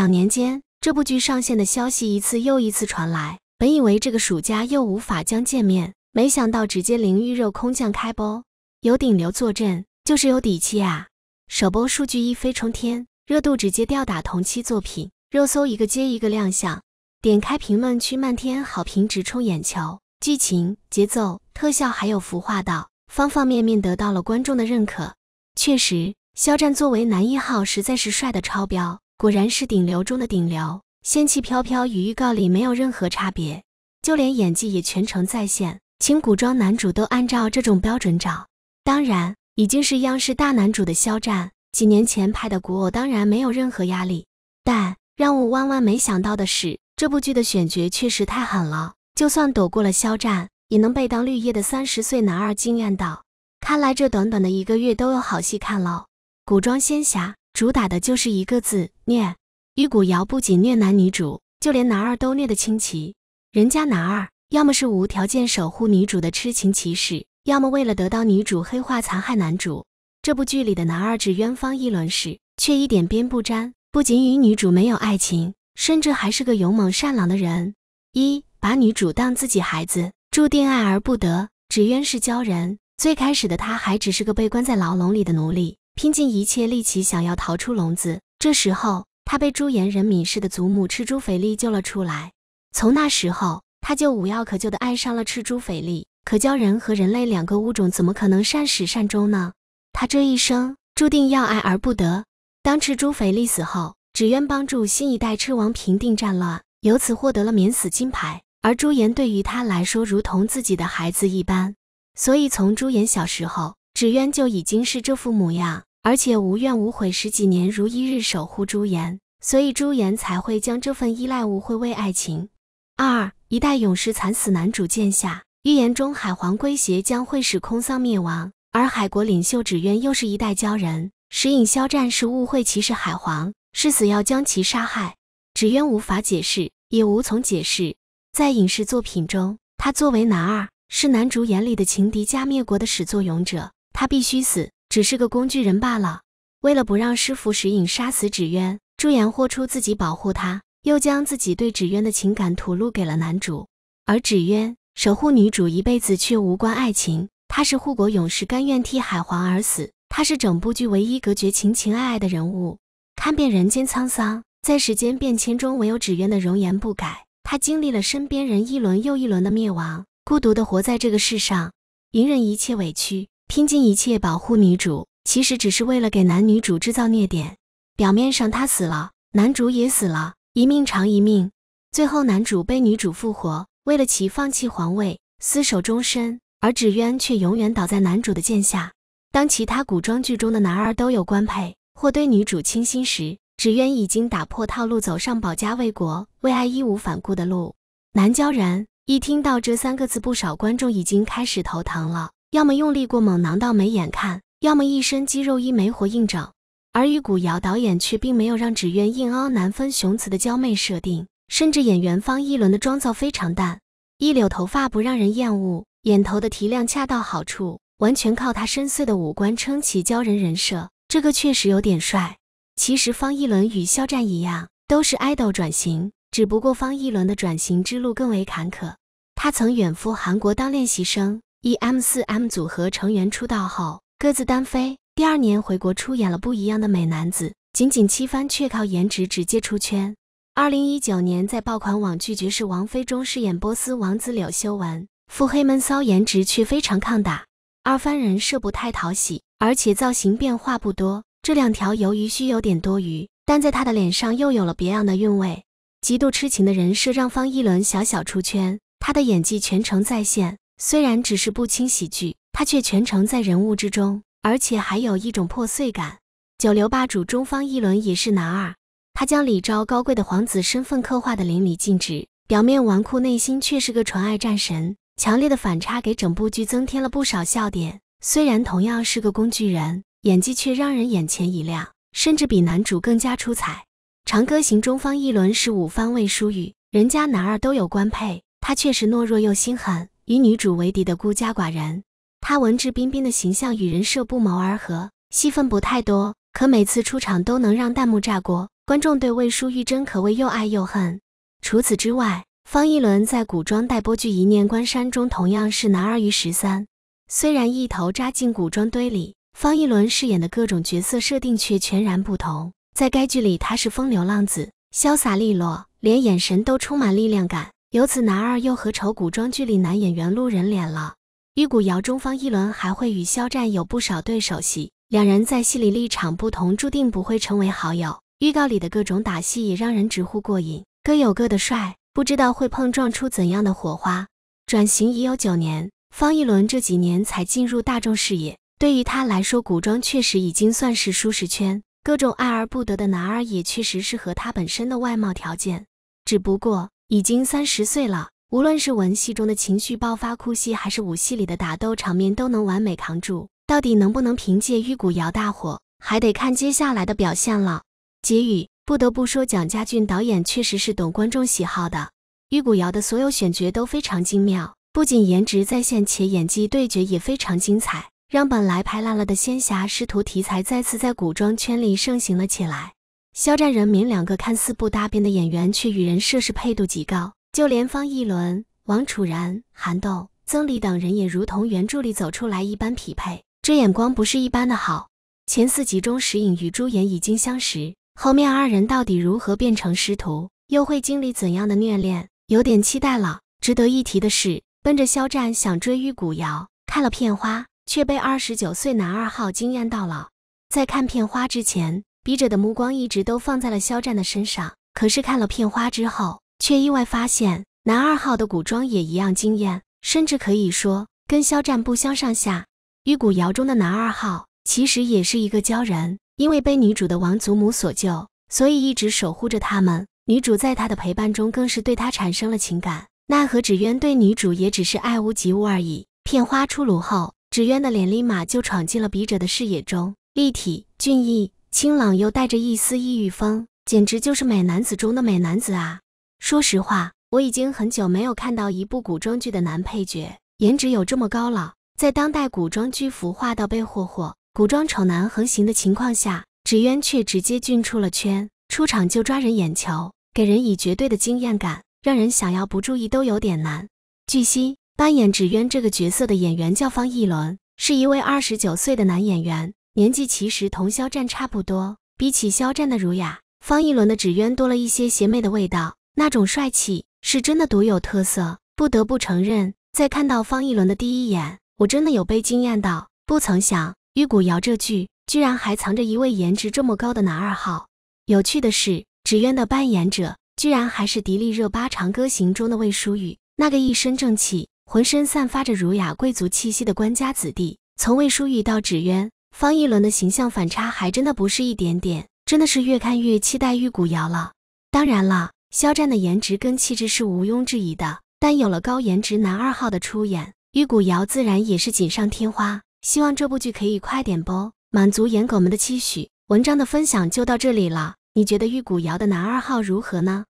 两年间，这部剧上线的消息一次又一次传来。本以为这个暑假又无法将见面，没想到直接零预热空降开播。有顶流坐镇，就是有底气啊！首播数据一飞冲天，热度直接吊打同期作品。热搜一个接一个亮相，点开评论区，漫天好评直冲眼球。剧情、节奏、特效，还有服化道，方方面面得到了观众的认可。确实，肖战作为男一号，实在是帅的超标。果然是顶流中的顶流，仙气飘飘，与预告里没有任何差别，就连演技也全程在线。请古装男主都按照这种标准找，当然，已经是央视大男主的肖战，几年前拍的古偶当然没有任何压力。但让我万万没想到的是，这部剧的选角确实太狠了，就算躲过了肖战，也能被当绿叶的三十岁男二惊艳到。看来这短短的一个月都有好戏看了。古装仙侠主打的就是一个字。虐玉古瑶不仅虐男女主，就连男二都虐得清奇。人家男二要么是无条件守护女主的痴情骑士，要么为了得到女主黑化残害男主。这部剧里的男二只冤方一轮氏，却一点边不沾。不仅与女主没有爱情，甚至还是个勇猛善良的人，一把女主当自己孩子，注定爱而不得。纸鸢是鲛人，最开始的他还只是个被关在牢笼里的奴隶，拼尽一切力气想要逃出笼子。这时候，他被朱颜人闵氏的祖母赤珠翡丽救了出来。从那时候，他就无药可救的爱上了赤珠翡丽。可鲛人和人类两个物种怎么可能善始善终呢？他这一生注定要爱而不得。当赤珠翡丽死后，纸鸢帮助新一代赤王平定战乱，由此获得了免死金牌。而朱颜对于他来说，如同自己的孩子一般。所以从朱颜小时候，纸鸢就已经是这副模样。而且无怨无悔，十几年如一日守护朱颜，所以朱颜才会将这份依赖误会为爱情。二一代勇士惨死男主剑下，预言中海皇归邪将会使空桑灭亡，而海国领袖纸鸢又是一代鲛人。时影肖战是误会骑士海皇，誓死要将其杀害。纸鸢无法解释，也无从解释。在影视作品中，他作为男二是男主眼里的情敌加灭国的始作俑者，他必须死。只是个工具人罢了。为了不让师傅石影杀死纸鸢，朱颜豁出自己保护他，又将自己对纸鸢的情感吐露给了男主。而纸鸢守护女主一辈子却无关爱情，他是护国勇士，甘愿替海皇而死。他是整部剧唯一隔绝情情爱爱的人物，看遍人间沧桑，在时间变迁中，唯有纸鸢的容颜不改。他经历了身边人一轮又一轮的灭亡，孤独的活在这个世上，隐忍一切委屈。拼尽一切保护女主，其实只是为了给男女主制造虐点。表面上他死了，男主也死了，一命偿一命。最后男主被女主复活，为了其放弃皇位，厮守终身。而纸鸢却永远倒在男主的剑下。当其他古装剧中的男二都有官配或对女主倾心时，纸鸢已经打破套路，走上保家卫国、为爱义无反顾的路。南郊然一听到这三个字，不少观众已经开始头疼了。要么用力过猛，囊到没眼看；要么一身肌肉衣，没活硬找。而与谷瑶导演却并没有让纸鸢硬凹难分雄雌的娇妹设定，甚至演员方逸伦的妆造非常淡，一绺头发不让人厌恶，眼头的提亮恰到好处，完全靠他深邃的五官撑起鲛人人设。这个确实有点帅。其实方逸伦与肖战一样，都是 idol 转型，只不过方逸伦的转型之路更为坎坷。他曾远赴韩国当练习生。以 M 四 M 组合成员出道后各自单飞，第二年回国出演了《不一样的美男子》，仅仅七番却靠颜值直接出圈。二零一九年在爆款网剧《绝世王妃》中饰演波斯王子柳修文，腹黑闷骚，颜值却非常抗打。二番人设不太讨喜，而且造型变化不多，这两条鱿鱼须有点多余，但在他的脸上又有了别样的韵味。极度痴情的人设让方一伦小小出圈，他的演技全程在线。虽然只是不轻喜剧，他却全程在人物之中，而且还有一种破碎感。九流霸主中方一轮也是男二，他将李昭高贵的皇子身份刻画的淋漓尽致，表面纨绔，内心却是个纯爱战神，强烈的反差给整部剧增添了不少笑点。虽然同样是个工具人，演技却让人眼前一亮，甚至比男主更加出彩。长歌行中方一轮是五方魏叔玉，人家男二都有官配，他却是懦弱又心狠。与女主为敌的孤家寡人，他文质彬彬的形象与人设不谋而合，戏份不太多，可每次出场都能让弹幕炸锅。观众对魏书玉真可谓又爱又恨。除此之外，方逸伦在古装待播剧《一念关山》中同样是男二于十三，虽然一头扎进古装堆里，方逸伦饰演的各种角色设定却全然不同。在该剧里，他是风流浪子，潇洒利落，连眼神都充满力量感。由此，男二又何愁古装剧里男演员路人脸了？《玉骨遥》中方逸伦还会与肖战有不少对手戏，两人在戏里立场不同，注定不会成为好友。预告里的各种打戏也让人直呼过瘾，各有各的帅，不知道会碰撞出怎样的火花。转型已有九年，方逸伦这几年才进入大众视野，对于他来说，古装确实已经算是舒适圈。各种爱而不得的男二也确实适合他本身的外貌条件，只不过。已经三十岁了，无论是文戏中的情绪爆发哭戏，还是武戏里的打斗场面，都能完美扛住。到底能不能凭借《玉骨遥》大火，还得看接下来的表现了。结语：不得不说，蒋家俊导演确实是懂观众喜好的，《玉骨遥》的所有选角都非常精妙，不仅颜值在线，且演技对决也非常精彩，让本来拍烂了的仙侠师徒题材再次在古装圈里盛行了起来。肖战、任敏两个看似不搭边的演员，却与人设适配度极高。就连方逸伦、王楚然、韩栋、曾黎等人也如同原著里走出来一般匹配，这眼光不是一般的好。前四集中，石影与朱颜已经相识，后面二人到底如何变成师徒，又会经历怎样的虐恋？有点期待了。值得一提的是，奔着肖战想追玉骨遥，看了片花，却被二十九岁男二号惊艳到了。在看片花之前。笔者的目光一直都放在了肖战的身上，可是看了片花之后，却意外发现男二号的古装也一样惊艳，甚至可以说跟肖战不相上下。《玉骨遥》中的男二号其实也是一个鲛人，因为被女主的王祖母所救，所以一直守护着他们。女主在他的陪伴中，更是对他产生了情感。奈何纸鸢对女主也只是爱屋及乌而已。片花出炉后，纸鸢的脸立马就闯进了笔者的视野中，立体俊逸。清朗又带着一丝异域风，简直就是美男子中的美男子啊！说实话，我已经很久没有看到一部古装剧的男配角颜值有这么高了。在当代古装剧腐化到被霍霍、古装丑男横行的情况下，纸鸢却直接进出了圈，出场就抓人眼球，给人以绝对的惊艳感，让人想要不注意都有点难。据悉，扮演纸鸢这个角色的演员叫方逸伦，是一位二十九岁的男演员。年纪其实同肖战差不多，比起肖战的儒雅，方逸伦的纸鸢多了一些邪魅的味道。那种帅气是真的独有特色，不得不承认，在看到方逸伦的第一眼，我真的有被惊艳到。不曾想，玉骨遥这剧居然还藏着一位颜值这么高的男二号。有趣的是，纸鸢的扮演者居然还是迪丽热巴《长歌行》中的魏淑玉，那个一身正气、浑身散发着儒雅贵族气息的官家子弟，从魏淑玉到纸鸢。方逸伦的形象反差还真的不是一点点，真的是越看越期待玉骨遥了。当然了，肖战的颜值跟气质是毋庸置疑的，但有了高颜值男二号的出演，玉骨遥自然也是锦上添花。希望这部剧可以快点播，满足颜狗们的期许。文章的分享就到这里了，你觉得玉骨遥的男二号如何呢？